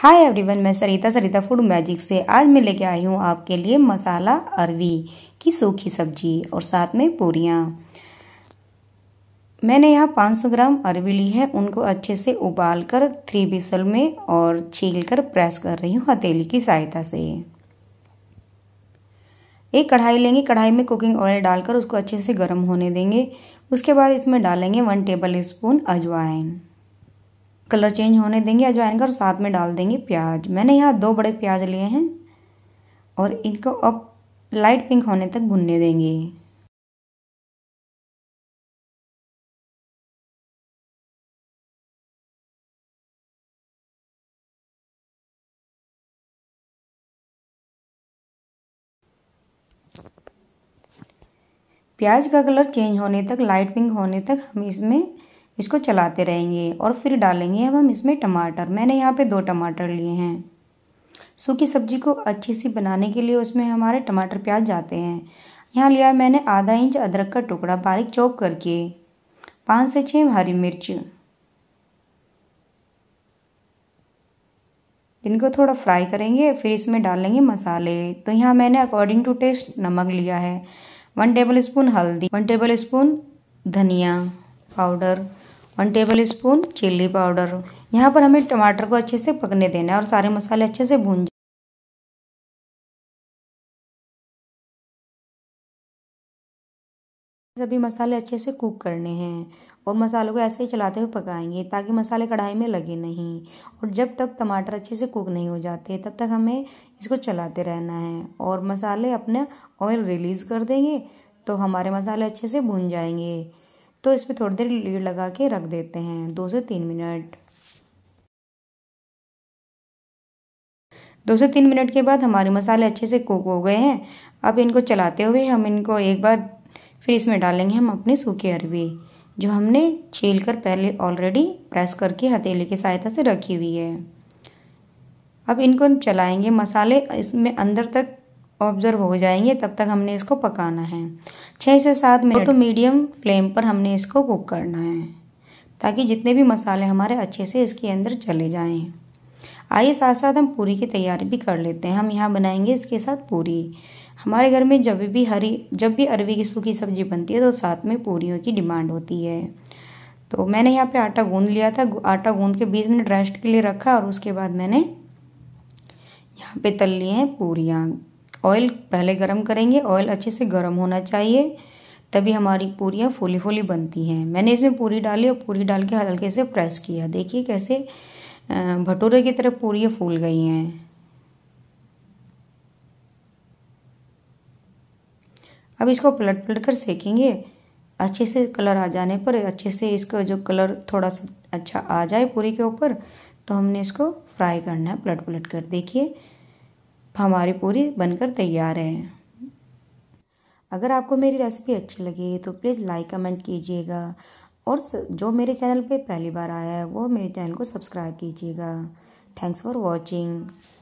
hi everyone मैं सरिता सरिता food magic से आज मैं लेके आई हूँ आपके लिए मसाला अरवी की सूखी सब्जी और साथ में पूरियाँ मैंने यहाँ 500 ग्राम अरवी ली है उनको अच्छे से उबाल कर थ्री बिसल में और छील कर प्रेस कर रही हूँ हथेली की सहायता से एक कढ़ाई लेंगे कढ़ाई में कुकिंग ऑयल डालकर उसको अच्छे से गर्म होने देंगे उसके बाद इसमें डालेंगे वन टेबल स्पून अजवाइन कलर चेंज होने देंगे अजवाइन का और साथ में डाल देंगे प्याज मैंने यहाँ दो बड़े प्याज लिए हैं और इनको अब लाइट पिंक होने तक भुनने देंगे प्याज का कलर चेंज होने तक लाइट पिंक होने तक हम इसमें इसको चलाते रहेंगे और फिर डालेंगे अब हम इसमें टमाटर मैंने यहाँ पे दो टमाटर लिए हैं सूखी सब्जी को अच्छी सी बनाने के लिए उसमें हमारे टमाटर प्याज जाते हैं यहाँ लिया मैंने आधा इंच अदरक का टुकड़ा बारीक चौक करके पाँच से छः हरी मिर्च इनको थोड़ा फ्राई करेंगे फिर इसमें डालेंगे मसाले तो यहाँ मैंने अकॉर्डिंग टू टेस्ट नमक लिया है वन टेबल स्पून हल्दी वन टेबल स्पून धनिया powder one tablespoon chilli powder यहाँ पर हमें टमाटर को अच्छे से पकने देना है और सारे मसाले अच्छे से भून सभी मसाले अच्छे से कुक करने हैं और मसालों को ऐसे ही चलाते हुए पकाएंगे ताकि मसाले कढ़ाई में लगे नहीं और जब तक टमाटर अच्छे से कुक नहीं हो जाते तब तक हमें इसको चलाते रहना है और मसाले अपना ऑयल रिलीज़ कर देंगे तो हमारे मसाले अच्छे से भुन जाएंगे तो इसमें थोड़ी देर लीड लगा के रख देते हैं दो से तीन मिनट दो से तीन मिनट के बाद हमारे मसाले अच्छे से कुक हो गए हैं अब इनको चलाते हुए हम इनको एक बार फिर इसमें डालेंगे हम अपने सूखे अरबी जो हमने छील कर पहले ऑलरेडी प्रेस करके हथेली की सहायता से रखी हुई है अब इनको चलाएंगे मसाले इसमें अंदर तक ऑब्जर्व हो जाएंगे तब तक हमने इसको पकाना है छः से सात मिनट तो मीडियम फ्लेम पर हमने इसको कुक करना है ताकि जितने भी मसाले हमारे अच्छे से इसके अंदर चले जाएं आइए साथ साथ हम पूरी की तैयारी भी कर लेते हैं हम यहाँ बनाएंगे इसके साथ पूरी हमारे घर में जब भी हरी जब भी अरबी की सूखी सब्जी बनती है तो साथ में पूरियों की डिमांड होती है तो मैंने यहाँ पे आटा गूंद लिया था आटा गूंद के बीस मिनट रेस्ट के लिए रखा और उसके बाद मैंने यहाँ पे तल लिए हैं पूरियाँ ऑयल पहले गर्म करेंगे ऑयल अच्छे से गर्म होना चाहिए तभी हमारी पूरियाँ फूली फूली बनती हैं मैंने इसमें पूरी डाली और पूरी डाल के हल्के से प्रेस किया देखिए कैसे भटूरे की तरह पूरियाँ फूल गई हैं अब इसको पलट पलट कर सेकेंगे अच्छे से कलर आ जाने पर अच्छे से इसका जो कलर थोड़ा सा अच्छा आ जाए पूरी के ऊपर तो हमने इसको फ्राई करना है पलट पलट कर देखिए हमारी पूरी बनकर तैयार है अगर आपको मेरी रेसिपी अच्छी लगी तो प्लीज़ लाइक कमेंट कीजिएगा और जो मेरे चैनल पे पहली बार आया है वो मेरे चैनल को सब्सक्राइब कीजिएगा थैंक्स फॉर वॉचिंग